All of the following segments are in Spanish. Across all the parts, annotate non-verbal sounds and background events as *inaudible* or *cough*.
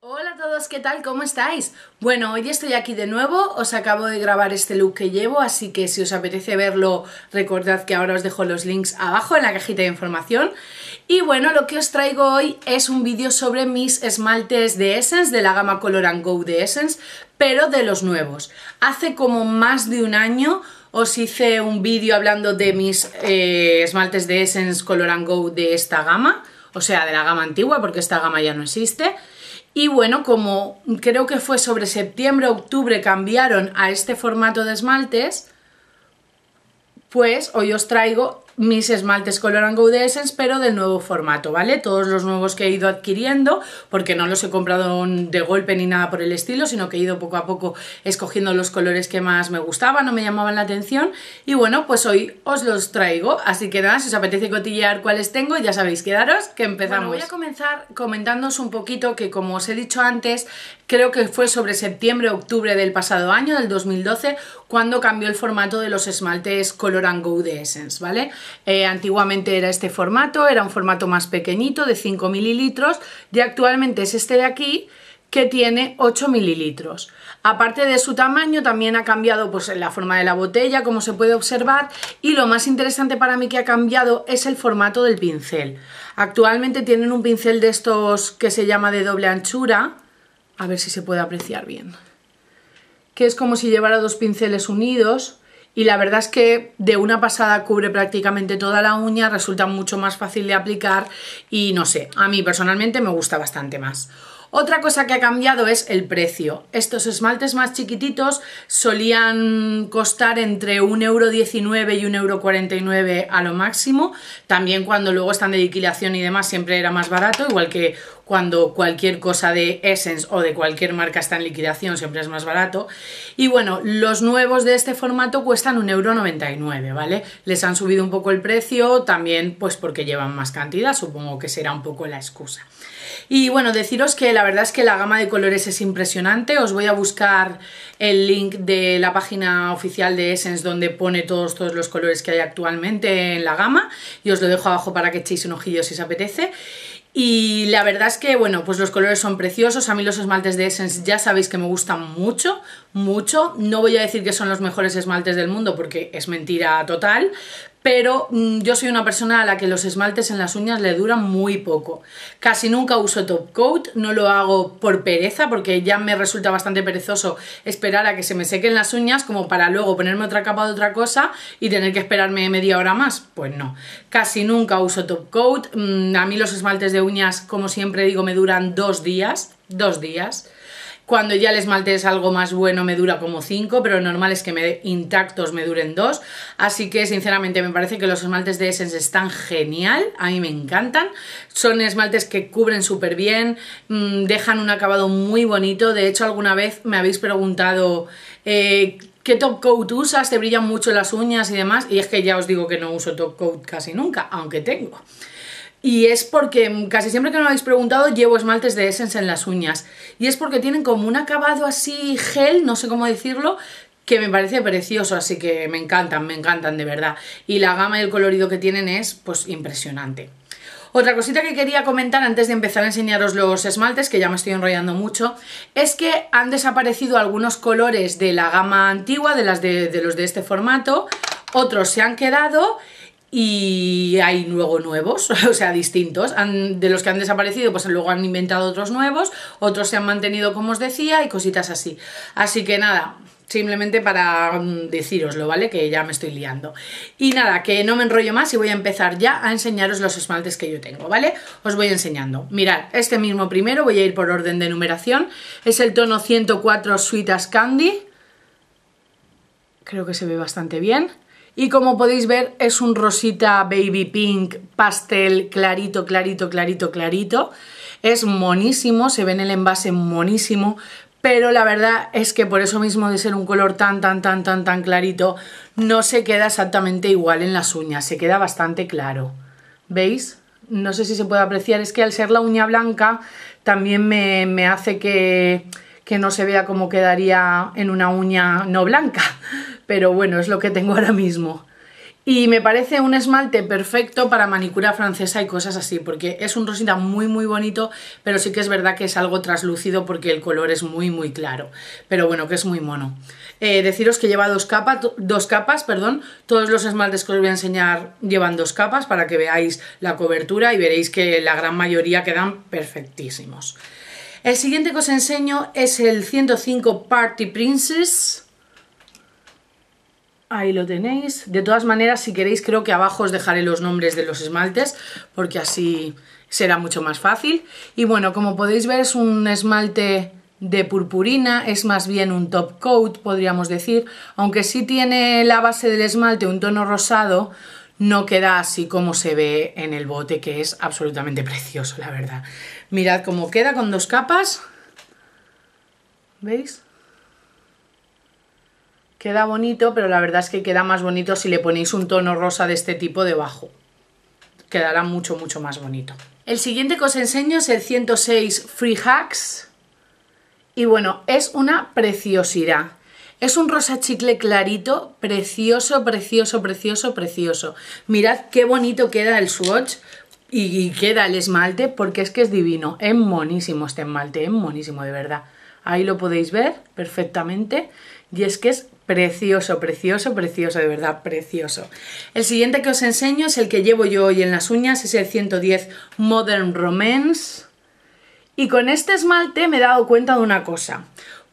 Hola a todos, ¿qué tal? ¿Cómo estáis? Bueno, hoy estoy aquí de nuevo, os acabo de grabar este look que llevo, así que si os apetece verlo, recordad que ahora os dejo los links abajo en la cajita de información. Y bueno, lo que os traigo hoy es un vídeo sobre mis esmaltes de Essence, de la gama Color Go de Essence, pero de los nuevos. Hace como más de un año os hice un vídeo hablando de mis eh, esmaltes de Essence Color Go de esta gama, o sea, de la gama antigua, porque esta gama ya no existe. Y bueno, como creo que fue sobre septiembre, octubre cambiaron a este formato de esmaltes, pues hoy os traigo mis esmaltes Color and Go de Essence, pero del nuevo formato, ¿vale? Todos los nuevos que he ido adquiriendo, porque no los he comprado de golpe ni nada por el estilo, sino que he ido poco a poco escogiendo los colores que más me gustaban o me llamaban la atención. Y bueno, pues hoy os los traigo, así que nada, si os apetece cotillear cuáles tengo, ya sabéis, quedaros, que empezamos. voy a comenzar comentándoos un poquito que, como os he dicho antes, creo que fue sobre septiembre-octubre del pasado año, del 2012, cuando cambió el formato de los esmaltes Color and Go de Essence, ¿vale? Eh, antiguamente era este formato, era un formato más pequeñito de 5 mililitros y actualmente es este de aquí que tiene 8 mililitros. Aparte de su tamaño, también ha cambiado pues, la forma de la botella, como se puede observar, y lo más interesante para mí que ha cambiado es el formato del pincel. Actualmente tienen un pincel de estos que se llama de doble anchura, a ver si se puede apreciar bien, que es como si llevara dos pinceles unidos, y la verdad es que de una pasada cubre prácticamente toda la uña, resulta mucho más fácil de aplicar y no sé, a mí personalmente me gusta bastante más. Otra cosa que ha cambiado es el precio. Estos esmaltes más chiquititos solían costar entre 1,19€ y 1,49€ a lo máximo. También cuando luego están de liquidación y demás siempre era más barato, igual que cuando cualquier cosa de Essence o de cualquier marca está en liquidación siempre es más barato. Y bueno, los nuevos de este formato cuestan 1,99€, ¿vale? Les han subido un poco el precio, también pues porque llevan más cantidad, supongo que será un poco la excusa. Y bueno, deciros que la verdad es que la gama de colores es impresionante. Os voy a buscar el link de la página oficial de Essence donde pone todos, todos los colores que hay actualmente en la gama y os lo dejo abajo para que echéis un ojillo si os apetece. Y la verdad es que, bueno, pues los colores son preciosos. A mí los esmaltes de Essence ya sabéis que me gustan mucho, mucho. No voy a decir que son los mejores esmaltes del mundo porque es mentira total, pero mm, yo soy una persona a la que los esmaltes en las uñas le duran muy poco. Casi nunca uso top coat, no lo hago por pereza porque ya me resulta bastante perezoso esperar a que se me sequen las uñas como para luego ponerme otra capa de otra cosa y tener que esperarme media hora más. Pues no, casi nunca uso top coat, mm, a mí los esmaltes de uñas como siempre digo me duran dos días, dos días cuando ya el esmalte es algo más bueno me dura como 5, pero normal es que me intactos me duren 2. Así que sinceramente me parece que los esmaltes de Essence están genial, a mí me encantan. Son esmaltes que cubren súper bien, mm, dejan un acabado muy bonito. De hecho alguna vez me habéis preguntado... Eh, ¿Qué top coat usas? ¿Te brillan mucho las uñas y demás? Y es que ya os digo que no uso top coat casi nunca, aunque tengo. Y es porque casi siempre que me lo habéis preguntado llevo esmaltes de Essence en las uñas. Y es porque tienen como un acabado así gel, no sé cómo decirlo, que me parece precioso, así que me encantan, me encantan de verdad. Y la gama y el colorido que tienen es pues impresionante. Otra cosita que quería comentar antes de empezar a enseñaros los esmaltes, que ya me estoy enrollando mucho, es que han desaparecido algunos colores de la gama antigua, de, las de, de los de este formato, otros se han quedado y hay luego nuevos, *laughs* o sea, distintos. de los que han desaparecido, pues luego han inventado otros nuevos, otros se han mantenido, como os decía, y cositas así. Así que nada, simplemente para mm, deciroslo, ¿vale? Que ya me estoy liando. Y nada, que no me enrollo más y voy a empezar ya a enseñaros los esmaltes que yo tengo, ¿vale? Os voy enseñando. Mirad, este mismo primero, voy a ir por orden de numeración. Es el tono 104 Sweet as Candy. Creo que se ve bastante bien. Y como podéis ver es un rosita baby pink pastel clarito, clarito, clarito, clarito. Es monísimo, se ve en el envase monísimo, pero la verdad es que por eso mismo de ser un color tan, tan, tan, tan, tan clarito, no se queda exactamente igual en las uñas, se queda bastante claro. ¿Veis? No sé si se puede apreciar, es que al ser la uña blanca también me, hace que, que no se vea como quedaría en una uña no blanca. *laughs* pero bueno, es lo que tengo *laughs* ahora mismo. Y me parece un esmalte perfecto para manicura francesa y cosas así, porque es un rosita muy muy bonito, pero sí que es verdad que es algo traslúcido porque el color es muy muy claro, pero bueno, que es muy mono. Eh, deciros que lleva dos, capas, dos capas, perdón. todos los esmaltes que os voy a enseñar llevan dos capas para que veáis la cobertura y veréis que la gran mayoría quedan perfectísimos. El siguiente que os enseño es el 105 Party Princess, Ahí lo tenéis. De todas maneras, si queréis, creo que abajo os dejaré los nombres de los esmaltes, porque así será mucho más fácil. Y bueno, como podéis ver, es un esmalte de purpurina, es más bien un top coat, podríamos decir, aunque sí tiene la base del esmalte un tono rosado, no queda así como se ve en el bote, que es absolutamente precioso, la verdad. Mirad cómo queda con dos capas, ¿veis? Queda bonito, pero la verdad es que queda más bonito si le ponéis un tono rosa de este tipo debajo. Quedará mucho, mucho más bonito. El siguiente que os enseño es el 106 Free Hacks. Y bueno, es una preciosidad. Es un rosa chicle clarito, precioso, precioso, precioso, precioso. Mirad qué bonito queda el swatch y, queda el esmalte porque es que es divino. Es monísimo este esmalte, es monísimo de verdad. Ahí lo podéis ver perfectamente y es que es Precioso, precioso, precioso, de verdad, precioso. El siguiente que os enseño es el que llevo yo hoy en las uñas, es el 110 Modern Romance. Y con este esmalte me he dado cuenta de una cosa,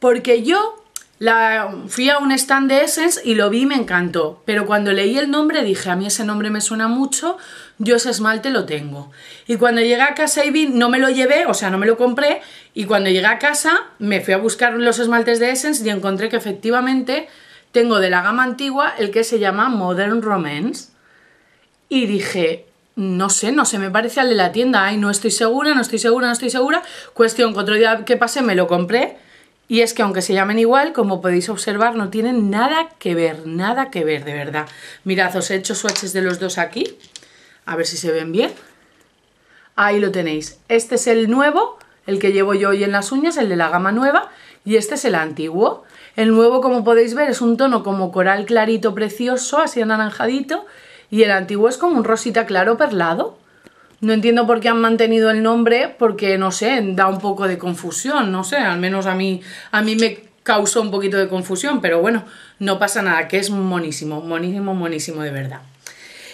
porque yo la, fui a un stand de Essence y lo vi y me encantó. Pero cuando leí el nombre dije, a mí ese nombre me suena mucho, yo ese esmalte lo tengo. Y cuando llegué a casa y vi, no me lo llevé, o sea, no me lo compré. Y cuando llegué a casa me fui a buscar los esmaltes de Essence y encontré que efectivamente tengo de la gama antigua el que se llama Modern Romance. Y dije, no sé, no sé, me parece al de la tienda. Ay, no estoy segura, no estoy segura, no estoy segura. Cuestión que otro día que pasé me lo compré y es que aunque se llamen igual, como podéis observar, no tienen nada que ver, nada que ver, de verdad. Mirad, os he hecho swatches de los dos aquí, a ver si se ven bien. Ahí lo tenéis. Este es el nuevo, el que llevo yo hoy en las uñas, el de la gama nueva, y este es el antiguo. El nuevo, como podéis ver, es un tono como coral clarito precioso, así anaranjadito, y el antiguo es como un rosita claro perlado. No entiendo por qué han mantenido el nombre, porque no sé, da un poco de confusión, no sé, al menos a mí, a mí me causó un poquito de confusión, pero bueno, no pasa nada, que es monísimo, monísimo, monísimo de verdad.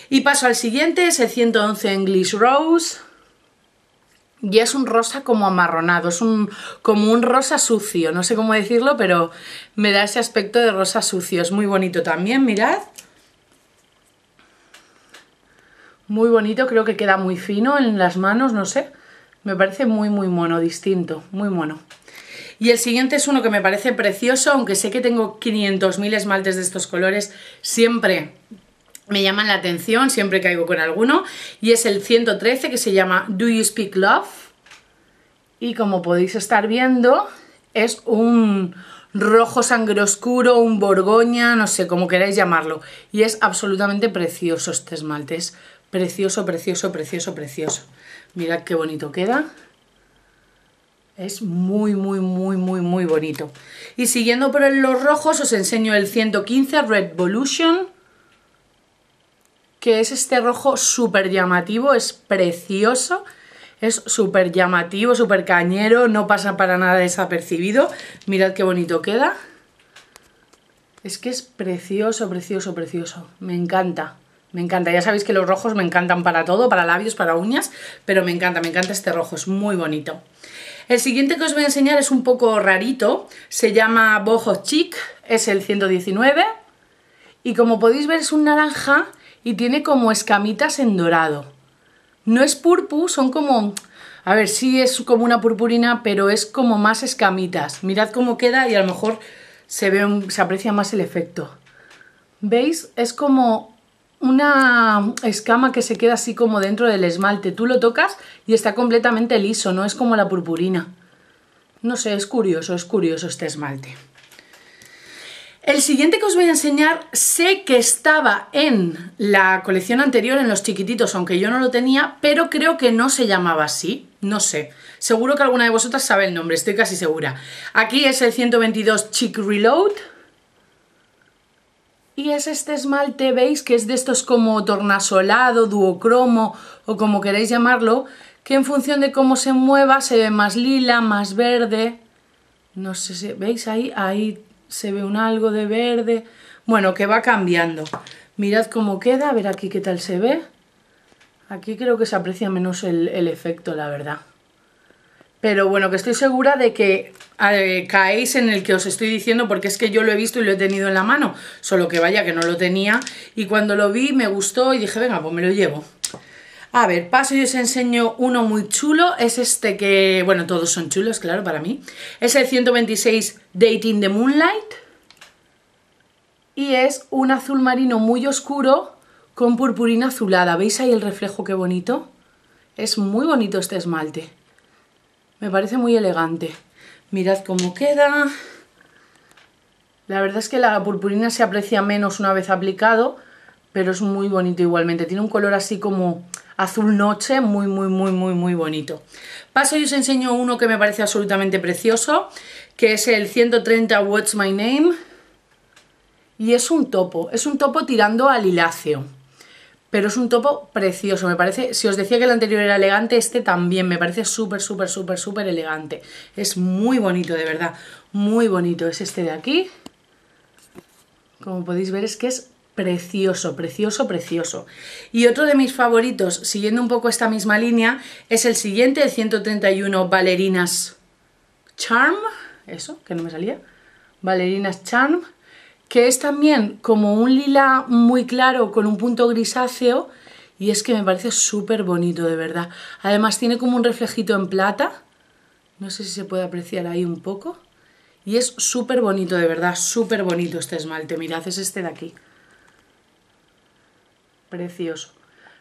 Y paso al siguiente, es el 111 English Rose. Y es un rosa como amarronado, es un, como un rosa sucio, no sé cómo decirlo, pero me da ese aspecto de rosa sucio. Es muy bonito también, mirad muy bonito, creo que queda muy fino en las manos, no sé. Me parece muy, muy mono, distinto, muy mono. Y el siguiente es uno que me parece precioso, aunque sé que tengo 500.000 esmaltes de estos colores, siempre me llaman la atención, siempre caigo con alguno, y es el 113 que se llama Do You Speak Love? Y como podéis estar viendo, es un rojo sangre oscuro, un borgoña, no sé, como queráis llamarlo, y es absolutamente precioso este esmalte, Precioso, precioso, precioso, precioso. Mirad qué bonito queda. Es muy, muy, muy, muy, muy bonito. Y siguiendo por los rojos, os enseño el 115 Red Volution. Que es este rojo súper llamativo, es precioso. Es súper llamativo, súper cañero, no pasa para nada desapercibido. Mirad qué bonito queda. Es que es precioso, precioso, precioso. Me encanta. Me encanta, ya sabéis que los rojos me encantan para todo, para labios, para uñas, pero me encanta, me encanta este rojo, es muy bonito. El siguiente que os voy a enseñar es un poco rarito, se llama Boho Chic, es el 119 y como podéis ver es un naranja y tiene como escamitas en dorado. No es purpú, son como... A ver, sí es como una purpurina, pero es como más escamitas. Mirad cómo queda y a lo mejor se, ve se aprecia más el efecto. ¿Veis? Es como una escama que se queda así como dentro del esmalte. Tú lo tocas y está completamente liso, no es como la purpurina. No sé, es curioso, es curioso este esmalte. El siguiente que os voy a enseñar, sé que estaba en la colección anterior, en los chiquititos, aunque yo no lo tenía, pero creo que no se llamaba así, no sé. Seguro que alguna de vosotras sabe el nombre, estoy casi segura. Aquí es el 122 Chick Reload, y es este esmalte, veis, que es de estos como tornasolado, duocromo o como queréis llamarlo, que en función de cómo se mueva se ve más lila, más verde. No sé si veis ahí, ahí se ve un algo de verde. Bueno, que va cambiando. Mirad cómo queda, a ver aquí qué tal se ve. Aquí creo que se aprecia menos el efecto, la verdad. Pero bueno, que estoy segura de que eh, caéis en el que os estoy diciendo porque es que yo lo he visto y lo he tenido en la mano. Solo que vaya que no lo tenía y cuando lo vi me gustó y dije, venga, pues me lo llevo. A ver, paso y os enseño uno muy chulo, es este que, bueno, todos son chulos, claro, para mí. Es el 126 Dating the Moonlight y es un azul marino muy oscuro con purpurina azulada. ¿Veis ahí el reflejo? ¡Qué bonito! Es muy bonito este esmalte. Me parece muy elegante. Mirad cómo queda. La verdad es que la purpurina se aprecia menos una vez aplicado, pero es muy bonito igualmente. Tiene un color así como azul noche, muy, muy, muy, muy, muy bonito. Paso y os enseño uno que me parece absolutamente precioso, que es el 130 What's My Name. Y es un topo, es un topo tirando al liláceo. Pero es un topo precioso, me parece. Si os decía que el anterior era elegante, este también me parece súper, súper, súper, súper elegante. Es muy bonito, de verdad. Muy bonito. Es este de aquí. Como podéis ver, es que es precioso, precioso, precioso. Y otro de mis favoritos, siguiendo un poco esta misma línea, es el siguiente, el 131 Valerinas Charm. Eso, que no me salía. Valerinas Charm que es también como un lila muy claro con un punto grisáceo y es que me parece súper bonito, de verdad. Además tiene como un reflejito en plata, no sé si se puede apreciar ahí un poco, y es súper bonito, de verdad, súper bonito este esmalte. Mirad, es este de aquí. Precioso,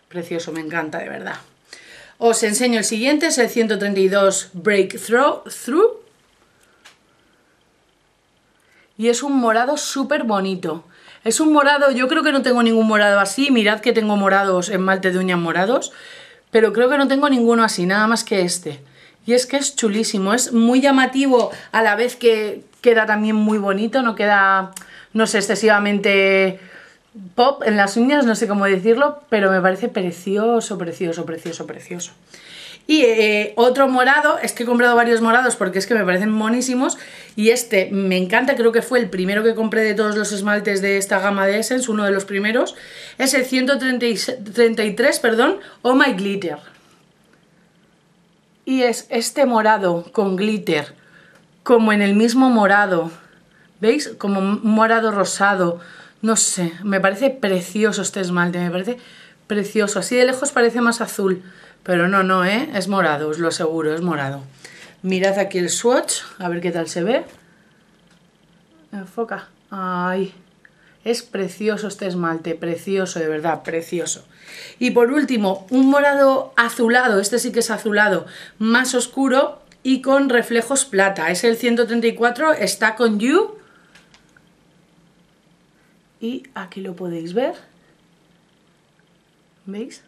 precioso, me encanta, de verdad. Os enseño el siguiente, es el 132 Breakthrough, through, y es un morado súper bonito. Es un morado, yo creo que no tengo ningún morado así, mirad que tengo morados, esmalte de uñas morados, pero creo que no tengo ninguno así, nada más que este. Y es que es chulísimo, es muy llamativo a la vez que queda también muy bonito, no queda, no sé, excesivamente pop en las uñas, no sé cómo decirlo, pero me parece precioso, precioso, precioso, precioso. Y eh, otro morado, es que he comprado varios morados porque es que me parecen monísimos. Y este me encanta, creo que fue el primero que compré de todos los esmaltes de esta gama de Essence, uno de los primeros. Es el 133, perdón, Oh My Glitter. Y es este morado con glitter, como en el mismo morado. ¿Veis? Como morado rosado. No sé, me parece precioso este esmalte, me parece precioso. Así de lejos parece más azul. Pero no, no, eh, Es morado, os lo aseguro, es morado. Mirad aquí el swatch, a ver qué tal se ve. Enfoca. Ay, es precioso este esmalte, precioso, de verdad, precioso. Y por último, un morado azulado, este sí que es azulado, más oscuro y con reflejos plata. Es el 134, está con You. Y aquí lo podéis ver. ¿Veis?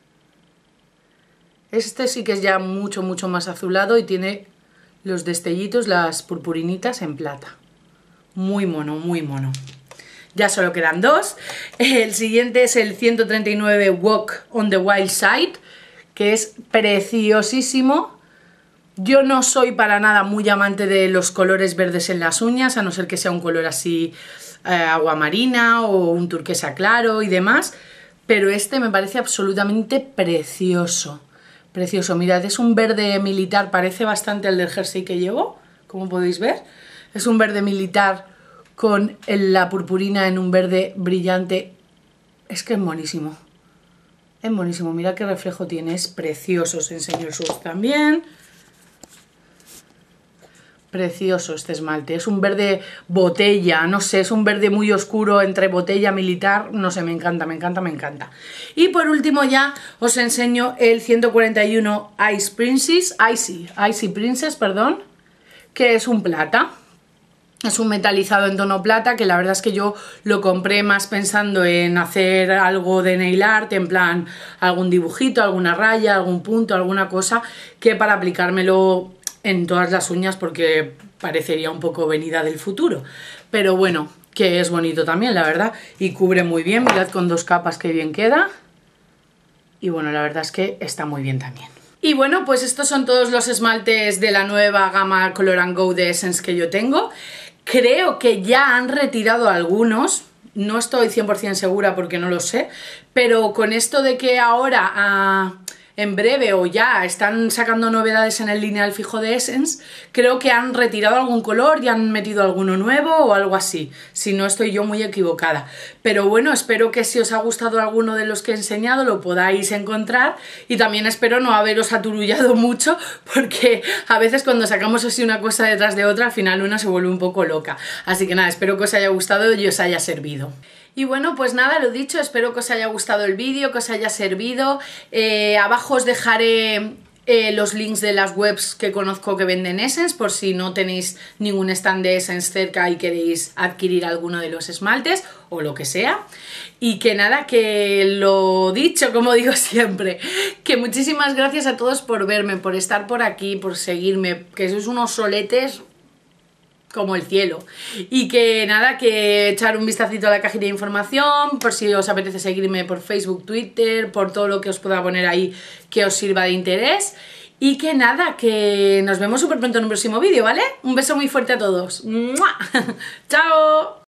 Este sí que es ya mucho, mucho más azulado y tiene los destellitos, las purpurinitas en plata. Muy mono, muy mono. Ya solo quedan dos. El siguiente es el 139 Walk on the Wild Side, que es preciosísimo. Yo no soy para nada muy amante de los colores verdes en las uñas, a no ser que sea un color así eh, aguamarina o un turquesa claro y demás, pero este me parece absolutamente precioso. Precioso, mirad, es un verde militar, parece bastante el del jersey que llevo, como podéis ver. Es un verde militar con la purpurina en un verde brillante. Es que es monísimo. Es buenísimo, mira qué reflejo tiene, es precioso. Os enseño el también. Precioso este esmalte, es un verde botella, no sé, es un verde muy oscuro entre botella militar, no sé, me encanta, me encanta, me encanta. Y por último ya os enseño el 141 Ice Princess, Icy, Icy Princess, perdón, que es un plata. Es un metalizado en tono plata que la verdad es que yo lo compré más pensando en hacer algo de nail art, en plan algún dibujito, alguna raya, algún punto, alguna cosa, que para aplicármelo en todas las uñas porque parecería un poco venida del futuro. Pero bueno, que es bonito también, la verdad. Y cubre muy bien, mirad con dos capas que bien queda. Y bueno, la verdad es que está muy bien también. Y bueno, pues estos son todos los esmaltes de la nueva gama Color and Go de Essence que yo tengo. Creo que ya han retirado algunos, no estoy 100% segura porque no lo sé, pero con esto de que ahora... Ah, en breve o ya están sacando novedades en el lineal fijo de Essence, creo que han retirado algún color y han metido alguno nuevo o algo así, si no estoy yo muy equivocada. Pero bueno, espero que si os ha gustado alguno de los que he enseñado lo podáis encontrar y también espero no haberos aturullado *laughs* mucho porque a veces cuando sacamos así una cosa detrás de otra al final una se vuelve un poco loca. Así que nada, espero que os haya gustado y os haya servido. Y bueno, pues nada, lo dicho, espero que os haya gustado el vídeo, que os haya servido. Eh, abajo os dejaré eh, los links de las webs que conozco que venden Essence por si no tenéis ningún stand de Essence cerca y queréis adquirir alguno de los esmaltes o lo que sea y que nada, que lo dicho como digo siempre que muchísimas gracias a todos por verme, por estar por aquí por seguirme, que sois unos soletes como el cielo. Y que nada, que echar un vistacito a la cajita de información, por si os apetece seguirme por Facebook, Twitter, por todo lo que os pueda poner ahí que os sirva de interés. Y que nada, que nos vemos súper pronto en un próximo vídeo, ¿vale? Un beso muy fuerte a todos. *laughs* ¡Chao!